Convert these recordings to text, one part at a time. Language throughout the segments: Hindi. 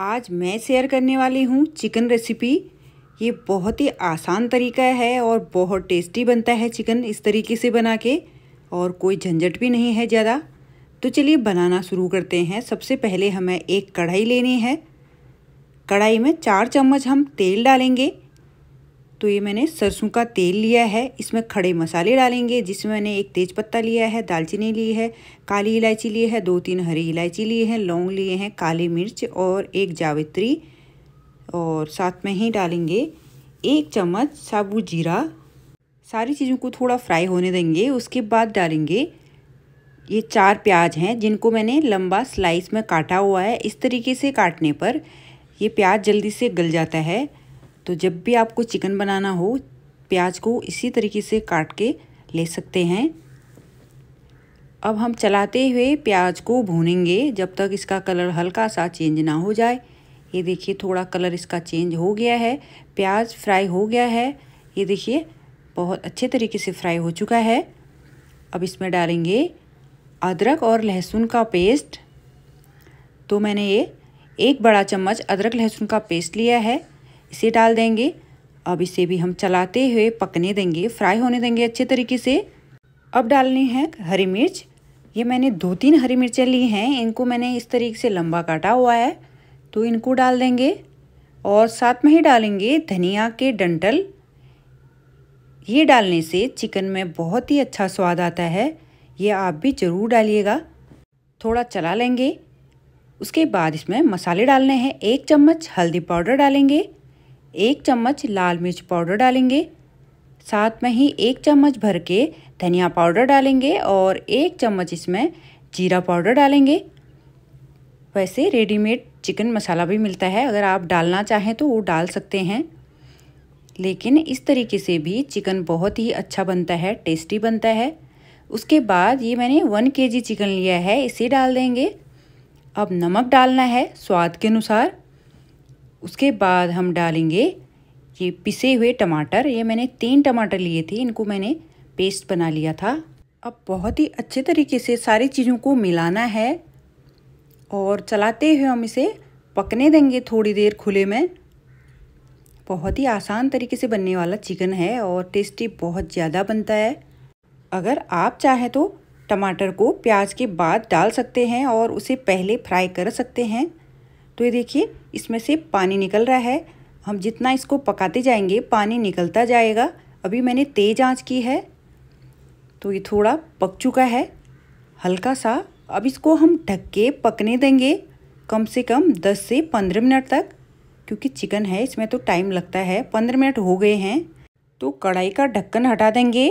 आज मैं शेयर करने वाली हूँ चिकन रेसिपी ये बहुत ही आसान तरीका है और बहुत टेस्टी बनता है चिकन इस तरीके से बना के और कोई झंझट भी नहीं है ज़्यादा तो चलिए बनाना शुरू करते हैं सबसे पहले हमें एक कढ़ाई लेनी है कढ़ाई में चार चम्मच हम तेल डालेंगे तो ये मैंने सरसों का तेल लिया है इसमें खड़े मसाले डालेंगे जिसमें मैंने एक तेज पत्ता लिया है दालचीनी ली है काली इलायची ली है दो तीन हरी इलायची ली है लौंग लिए हैं काली मिर्च और एक जावित्री और साथ में ही डालेंगे एक चम्मच साबुत जीरा सारी चीज़ों को थोड़ा फ्राई होने देंगे उसके बाद डालेंगे ये चार प्याज हैं जिनको मैंने लंबा स्लाइस में काटा हुआ है इस तरीके से काटने पर ये प्याज जल्दी से गल जाता है तो जब भी आपको चिकन बनाना हो प्याज को इसी तरीके से काट के ले सकते हैं अब हम चलाते हुए प्याज को भूनेंगे जब तक इसका कलर हल्का सा चेंज ना हो जाए ये देखिए थोड़ा कलर इसका चेंज हो गया है प्याज फ्राई हो गया है ये देखिए बहुत अच्छे तरीके से फ्राई हो चुका है अब इसमें डालेंगे अदरक और लहसुन का पेस्ट तो मैंने ये एक बड़ा चम्मच अदरक लहसुन का पेस्ट लिया है इसे डाल देंगे अब इसे भी हम चलाते हुए पकने देंगे फ्राई होने देंगे अच्छे तरीके से अब डालनी है हरी मिर्च ये मैंने दो तीन हरी मिर्चें ली हैं इनको मैंने इस तरीके से लंबा काटा हुआ है तो इनको डाल देंगे और साथ में ही डालेंगे धनिया के डंटल ये डालने से चिकन में बहुत ही अच्छा स्वाद आता है ये आप भी ज़रूर डालिएगा थोड़ा चला लेंगे उसके बाद इसमें मसाले डालने हैं एक चम्मच हल्दी पाउडर डालेंगे एक चम्मच लाल मिर्च पाउडर डालेंगे साथ में ही एक चम्मच भर के धनिया पाउडर डालेंगे और एक चम्मच इसमें जीरा पाउडर डालेंगे वैसे रेडीमेड चिकन मसाला भी मिलता है अगर आप डालना चाहें तो वो डाल सकते हैं लेकिन इस तरीके से भी चिकन बहुत ही अच्छा बनता है टेस्टी बनता है उसके बाद ये मैंने वन के जी चिकन लिया है इसे डाल देंगे अब नमक डालना है स्वाद के अनुसार उसके बाद हम डालेंगे ये पिसे हुए टमाटर ये मैंने तीन टमाटर लिए थे इनको मैंने पेस्ट बना लिया था अब बहुत ही अच्छे तरीके से सारी चीज़ों को मिलाना है और चलाते हुए हम इसे पकने देंगे थोड़ी देर खुले में बहुत ही आसान तरीके से बनने वाला चिकन है और टेस्टी बहुत ज़्यादा बनता है अगर आप चाहें तो टमाटर को प्याज के बाद डाल सकते हैं और उसे पहले फ्राई कर सकते हैं तो ये देखिए इसमें से पानी निकल रहा है हम जितना इसको पकाते जाएंगे पानी निकलता जाएगा अभी मैंने तेज आंच की है तो ये थोड़ा पक चुका है हल्का सा अब इसको हम ढक के पकने देंगे कम से कम 10 से 15 मिनट तक क्योंकि चिकन है इसमें तो टाइम लगता है 15 मिनट हो गए हैं तो कढ़ाई का ढक्कन हटा देंगे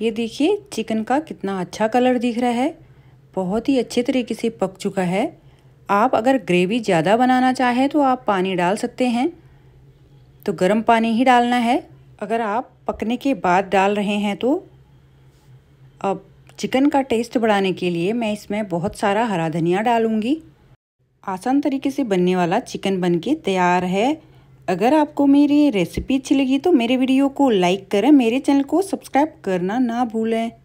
ये देखिए चिकन का कितना अच्छा कलर दिख रहा है बहुत ही अच्छे तरीके से पक चुका है आप अगर ग्रेवी ज़्यादा बनाना चाहें तो आप पानी डाल सकते हैं तो गर्म पानी ही डालना है अगर आप पकने के बाद डाल रहे हैं तो अब चिकन का टेस्ट बढ़ाने के लिए मैं इसमें बहुत सारा हरा धनिया डालूँगी आसान तरीके से बनने वाला चिकन बनके तैयार है अगर आपको मेरी रेसिपी अच्छी लगी तो मेरे वीडियो को लाइक करें मेरे चैनल को सब्सक्राइब करना ना भूलें